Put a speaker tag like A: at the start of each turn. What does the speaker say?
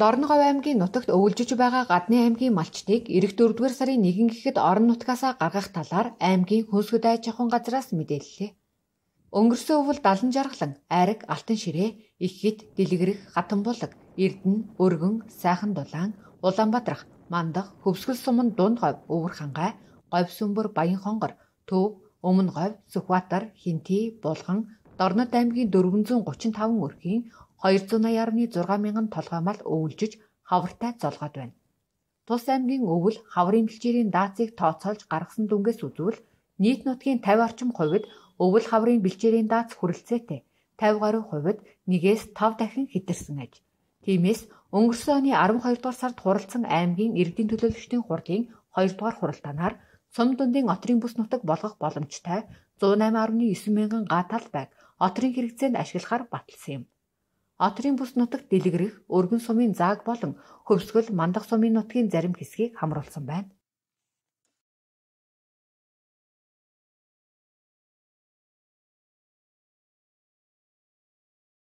A: Дорногов аймгийн нутагт өвлжиж байгаа гадны аймгийн малчдыг ирэх 4-р сарын 1 гэхэд орон нутгаас гаргах талаар аймгийн хөөсгөд ай чахуун газраас мэдээллээ. Өнгөрсөн өвөл 70 жаргалан, ариг, алтан ширээ, их хит, дэлгэрэх, хатан булаг, эрдэнэ, өргөн, сайхан дулаан, Улаанбаатар, мандах, хөвсгөл суман дунд говь, өвөр хангай, говь сүмбэр, баян хонгор, төв, өмнө говь, Сүхбаатар, Хинти, Булган, Дорнод аймгийн 435 өрхийн 280.6 мянган толгоймал өвөлжж хавртай золгоод байна. Тус аймгийн өвөл хаврын бэлчээрийн даацыг тооцоолж гаргасан дүнгээс үзвэл нийт нутгийн 50 орчим хувьд өвөл хаврын бэлчээрийн даац хүрэлцээтэй 50 гаруй хувьд нэгээс 5 дахин хэтэрсэн аж. Тиймээс өнгөрсөн оны 12 дугаар сард хуралцсан аймгийн иргэдийн төлөөлөгчдийн хурлын 2 дугаар хуралдаанаар Сум дундын отрын бүс нутаг болгох боломжтой 108.9 мянган га тал байг отрын хэрэгцээнд ашиглахаар баталсан юм. Отрын бүс нутаг дэлгэрэх, өргөн сумын зааг болон хөвсгөл мандах сумын нутгийн зарим хэсгийг хамруулсан байна.